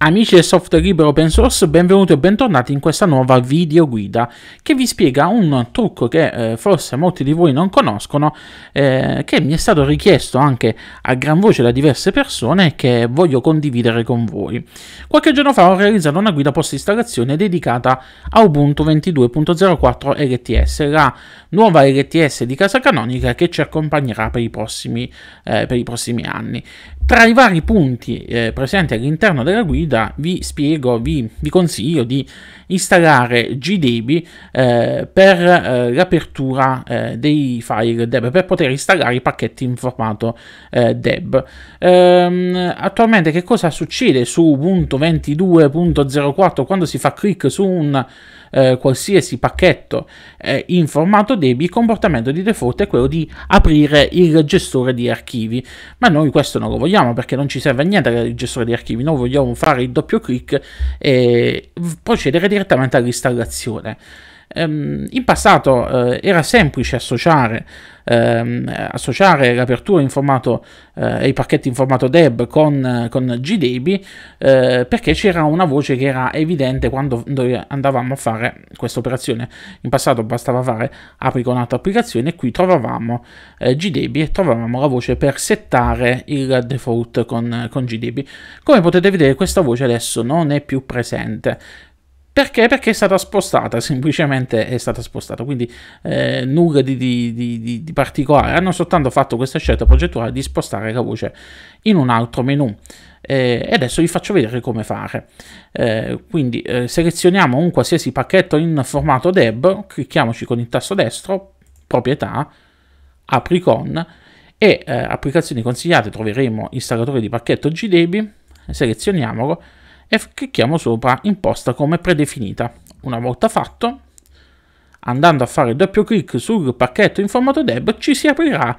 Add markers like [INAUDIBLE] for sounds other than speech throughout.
Amici del software libero open source, benvenuti e bentornati in questa nuova video guida che vi spiega un trucco che eh, forse molti di voi non conoscono, eh, che mi è stato richiesto anche a gran voce da diverse persone e che voglio condividere con voi. Qualche giorno fa ho realizzato una guida post installazione dedicata a Ubuntu 22.04 LTS, la nuova LTS di casa canonica che ci accompagnerà per i prossimi, eh, per i prossimi anni. Tra i vari punti eh, presenti all'interno della guida guida vi spiego, vi, vi consiglio di installare GDB eh, per eh, l'apertura eh, dei file DEB, per poter installare i pacchetti in formato eh, DEB. Ehm, attualmente che cosa succede su Ubuntu 22.04 quando si fa clic su un eh, qualsiasi pacchetto eh, in formato DEB? Il comportamento di default è quello di aprire il gestore di archivi, ma noi questo non lo vogliamo perché non ci serve a niente il gestore di archivi, noi vogliamo fare fare il doppio clic e procedere direttamente all'installazione. Ehm, in passato uh, era semplice associare, um, associare l'apertura in formato uh, e i pacchetti in formato DEB con, uh, con GDAB eh, perché c'era una voce che era evidente quando noi andavamo a fare questa operazione. In passato bastava fare apri con altra applicazione e qui trovavamo GDB e trovavamo la voce per settare il default con, con GDAB. Come potete vedere questa voce adesso non è più presente perché? Perché è stata spostata, semplicemente è stata spostata, quindi eh, nulla di, di, di, di, particolare. Hanno soltanto fatto questa scelta progettuale di spostare la voce in un altro menu. Eh, e adesso vi faccio vedere come fare. Eh, quindi eh, selezioniamo un qualsiasi pacchetto in formato DEB, clicchiamoci con il tasto destro, proprietà, apri con, e eh, applicazioni consigliate troveremo installatore di pacchetto GDebi, selezioniamolo, e clicchiamo sopra imposta come predefinita. Una volta fatto, andando a fare doppio clic sul pacchetto in formato deb ci si aprirà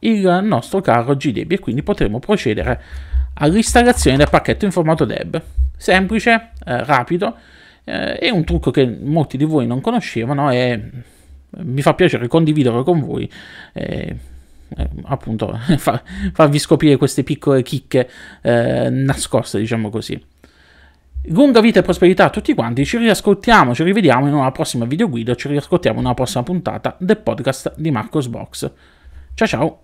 il nostro caro GDB e quindi potremo procedere all'installazione del pacchetto in formato deb. Semplice, eh, rapido eh, e un trucco che molti di voi non conoscevano e mi fa piacere condividerlo con voi. Eh, eh appunto [LAUGHS] far, farvi scoprire queste piccole chicche eh, nascoste diciamo così Lunga vita e prosperità a tutti quanti, ci riascoltiamo, ci rivediamo in una prossima videoguida, ci riascoltiamo in una prossima puntata del podcast di Marcos Box. Ciao ciao!